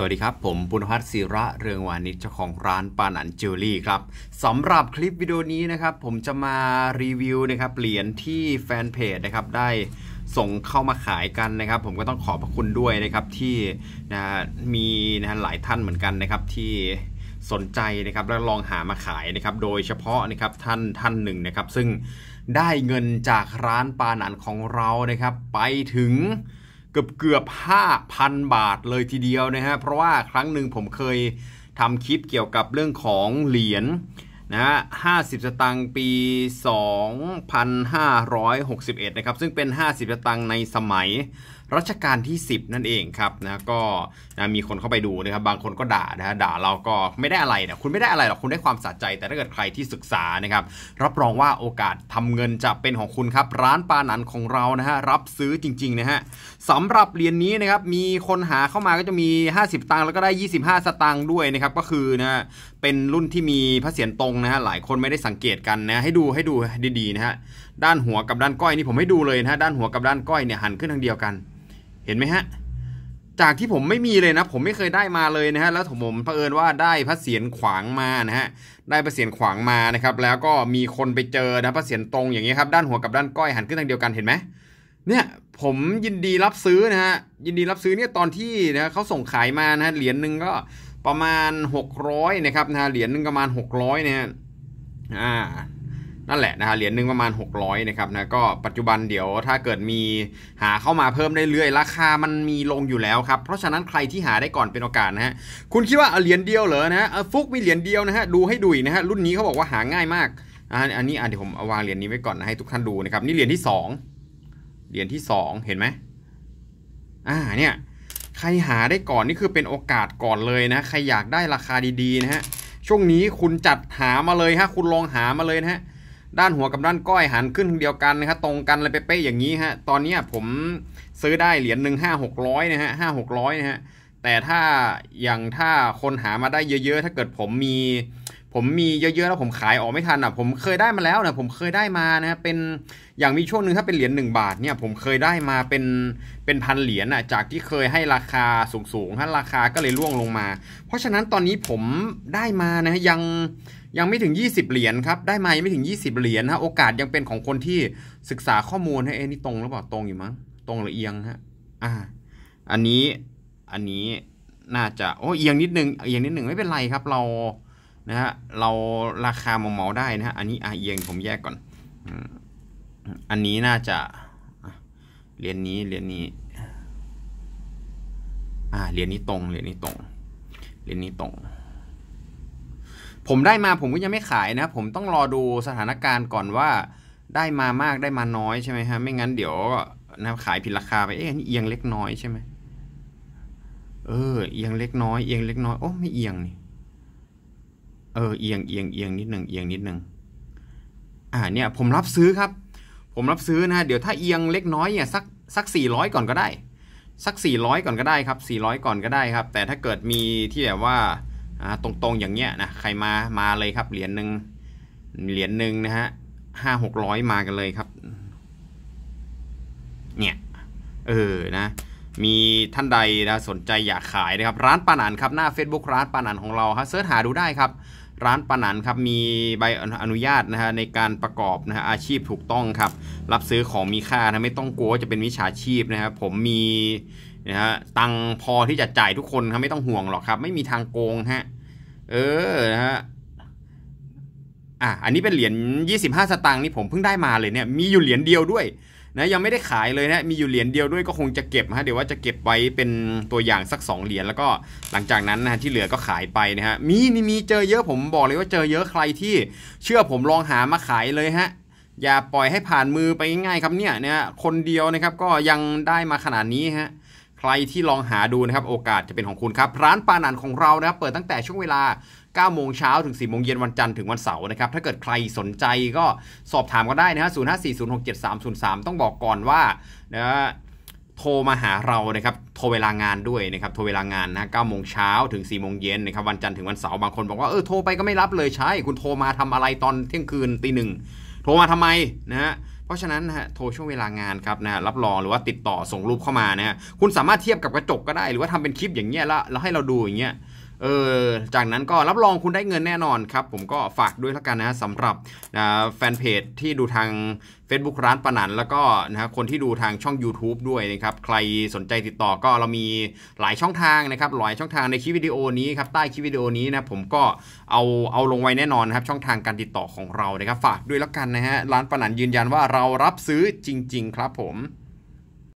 สวัสดีครับ ผมบุญพัฒน์ศิระเรืองวานิชเจ้าของร้านปานันจิวเวลรี่ครับสำหรับคลิปวิดีโอนี้นะครับผมจะมารีวิวนะครับเหรียญที่แฟนเพจนะครับได้ส่งเข้ามาขายกันนะครับผมก็ต้องขอบพระคุณด้วยนะครับที่นะมีนะหลายท่านเหมือนกันนะครับที่สนใจนะครับแล้วลองหามาขายนะครับโดยเฉพาะนะครับท่านท่านหนึ่งนะครับซึ่งได้เงินจากร้านปานันของเรานะครับไปถึงเกือบเกือบ 5,000 บาทเลยทีเดียวนะฮะ เพราะว่าครั้งหนึ่งผมเคยทำคลิปเกี่ยวกับเรื่องของเหรียญนะฮะห้าสิบสตังค์ปี 2561 นะครับ ซึ่งเป็น 50 สตังค์ในสมัยรัชกาลที่ 10 นั่นเองครับนะก็นะมีคนเข้าไปดูนะครับบางคนก็ด่านะด่าเราก็ไม่ได้อะไรนะคุณไม่ได้อะไรหรอกคุณได้ความสะใจแต่ถ้าเกิดใครที่ศึกษานะครับ รับรองว่าโอกาสทำเงินจะเป็นของคุณครับร้านปานันของเรานะฮะรับซื้อจริงๆนะฮะสำหรับเรียนนี้นะครับมีคนหาเข้ามาก็จะมี 50ตังค์แล้วก็ได้ 25 สตังค์ด้วยนะครับก็คือนะเป็นรุ่นที่มีพระเศียรตรงนะฮะหลายคนไม่ได้สังเกตกันนะให้ดูให้ดูดีๆนะฮะด้านหัวกับด้านก้อยนี่ผมให้ดูเลยนะฮะด้านหัวกับด้านก้อยเนี่ยหันขึ้นทางเดียวกันเห็นไหมฮะ จากที่ผมไม่มีเลยนะ ผมไม่เคยได้มาเลยนะฮะ แล้วผมเผอิญว่าได้พระเศียรขวางมานะฮะ ได้พระเศียรขวางมานะครับ แล้วก็มีคนไปเจอนะพระเศียรตรงอย่างนี้ครับ ด้านหัวกับด้านก้อยหันขึ้นทางเดียวกัน เห็นไหมเนี่ยผมยินดีรับซื้อนะฮะ ยินดีรับซื้อเนี่ยตอนที่นะเขาส่งขายมานะฮะ เหรียญหนึ่งก็ประมาณ600นะครับนะเหรียญหนึ่งประมาณ600นี่ยอ่านั่นแหละนะฮะเหรียญหนึ่งประมาณ 600 นะครับนะก็ปัจจุบันเดี๋ยวถ้าเกิดมีหาเข้ามาเพิ่มได้เรื่อยราคามันมีลงอยู่แล้วครับ เพราะฉะนั้นใครที่หาได้ก่อนเป็นโอกาสนะฮะคุณคิดว่าเหรียญเดียวเหรอนะฮะฟุกมีเหรียญเดียวนะฮะดูให้ดุยนะฮะรุ่นนี้เขาบอกว่าหาง่ายมากอันนี้เดี๋ยวผมวางเหรียญนี้ไว้ก่อนนะให้ทุกท่านดูนะครับนี่เหรียญที่2เหรียญที่2เห็นไหมอ่าเนี่ยใครหาได้ก่อนนี่คือเป็นโอกาสก่อนเลยนะใครอยากได้ราคาดีๆนะฮะช่วงนี้คุณจัดหามาเลยฮะคุณลองหามาเลยนะฮะด้านหัวกับด้านก้อยหันขึ้นเดียวกันนะครับตรงกันเลยเป๊ะๆอย่างนี้ฮะ ตอนนี้ผมซื้อได้เหรียญหนึ่งห้าหกร้อยนะฮะห้าหกร้อยนะฮะแต่ถ้าอย่างถ้าคนหามาได้เยอะ ๆ ถ้าเกิดผมมี ผมมีเยอะๆแล้วผมขายออกไม่ทันอ่ะผมเคยได้มาแล้วนะผมเคยได้มานะเป็นอย่างมีช่วงหนึ่งถ้าเป็นเหรียญหนึ่งบาทเนี่ย ผมเคยได้มาเป็นเป็นพันเหรียญอ่ะจากที่เคยให้ราคาสูงๆฮะราคาก็เลยร่วงลงมา เพราะฉะนั้นตอนนี้ผมได้มานะยังยังไม่ถึง20เหรียญครับ ได้มายังไม่ถึง20เหรียญนะโอกาสยังเป็นของคนที่ศึกษาข้อมูลให้เอนี่ตรงหรือเปล่าตรงอยู่มั้ง ตรงหรือเอียงฮะ อ่า อันนี้ อันนี้ น่าจะโอ้เอียงนิดนึงเอียงนิดนึงไม่เป็นไรครับ เรา นะฮะ เราราคาเมาเมาได้นะฮะ อันนี้ อ่าเอียงผมแยกก่อน อันนี้น่าจะเหรียญนนี้ เหรียญนนี้ อ่า เหรียญนนี้ตรง เหรียญนี้ตรง เหรียญนี้ตรงผมได้มาผมก็ยังไม่ขายนะผมต้องรอดูสถานการณ์ก่อนว่า ได้มามากได้มาน้อยใช่ไหมฮะไม่งั้นเดี๋ยวนะขายผิดราคาไป เอ๊ะนีเอียงเล็กน้อยใช่ไหมเออเอียงเล็กน้อยเอียงเล็กน้อยโอ้ไม่เอียงนี่เออเอียง เอียง เอียงนิดหนึ่งเอียงนิดหนึ่งอ่า เนี่ย ผมรับซื้อครับ ผมรับซื้อนะเดี๋ยวถ้าเอียงเล็กน้อยเนี่ยสักสักสี่ร้อยก่อนก็ได้สักสี่ร้อยก่อนก็ได้ครับสี่ร้อยก่อนก็ได้ครับ แต่ถ้าเกิดมีที่แบบว่าตรงๆอย่างเงี้ยนะใครมามาเลยครับ เหรียญหนึ่งเหรียญหนึ่งนะฮะห้าหกร้อยมากันเลยครับ เนี่ยเออนะมีท่านใดนะสนใจอยากขายนะครับ ร้านปานันครับหน้า Facebook ร้านปานันของเราฮะเสิร์ชหาดูได้ครับ ร้านปานันครับมีใบอนุญาตนะฮะในการประกอบนะฮะอาชีพถูกต้องครับ รับซื้อของมีค่านะไม่ต้องกลัวจะเป็นวิชาชีพนะครับผมมีนะฮะตังพอที่จะจ่ายทุกคนครับไม่ต้องห่วงหรอกครับ ไม่มีทางโกงฮะเออนะฮะอ่ะอันนี้เป็นเหรียญ25 สตางค์นี่ผมเพิ่งได้มาเลยเนี่ยมีอยู่เหรียญเดียวด้วยนะยังไม่ได้ขายเลยนะมีอยู่เหรียญเดียวด้วยก็คงจะเก็บฮะ เดี๋ยวว่าจะเก็บไว้เป็นตัวอย่างสัก 2 เหรียญแล้วก็หลังจากนั้นนะที่เหลือก็ขายไปนะฮะมีนี่มีเจอเยอะผมบอกเลยว่าเจอเยอะใครที่ เชื่อผมลองหามาขายเลยฮะ อย่าปล่อยให้ผ่านมือไปง่ายๆครับเนี่ยนะคนเดียวนะครับก็ยังได้มาขนาดนี้ฮะใครที่ลองหาดูนะครับโอกาสจะเป็นของคุณครับร้านปานันของเรานะครับ เปิดตั้งแต่ช่วงเวลา9โมงเช้าถึง4โมงเย็นวันจันทร์ถึงวันเสาร์นะครับ ถ้าเกิดใครสนใจก็สอบถามก็ได้นะฮะ 0 5 4 0 6 7 3 0 3 ต้องบอกก่อนว่านะโทรมาหาเรานะครับ โทรเวลางานด้วยนะครับ โทรเวลางานนะ9โมงเช้าถึง4โมงเย็นนะครับวันจันทร์ถึงวันเสาร์บางคนบอกว่าเออโทรไปก็ไม่รับเลยใช่คุณโทรมาทำอะไรตอนเที่ยงคืนตีหนึ่งโทรมาทำไมนะฮะเพราะฉะนั้นนะฮะโทรช่วงเวลางานครับนะรับรองหรือว่าติดต่อส่งรูปเข้ามานะฮะคุณสามารถเทียบกับกระจกก็ได้หรือว่าทำเป็นคลิปอย่างเงี้ยแล้วแล้วให้เราดูอย่างเงี้ยเออ จากนั้นก็รับรองคุณได้เงินแน่นอนครับผมก็ฝากด้วยละกันนะสำหรับนะแฟนเพจที่ดูทาง Facebook ร้านปนัน แล้วก็นะคนที่ดูทางช่อง YouTube ด้วยนะครับใครสนใจติดต่อก็เรามีหลายช่องทางนะครับหลายช่องทางในคลิปวิดีโอนี้ครับใต้คลิปวิดีโอนี้นะผมก็เอาเอาลงไว้แน่นอนนครับช่องทางการติดต่อของเรานะครับฝากด้วยละกันนะฮะร้านปนันยืนยันว่าเรารับซื้อจริง ๆ ครับผม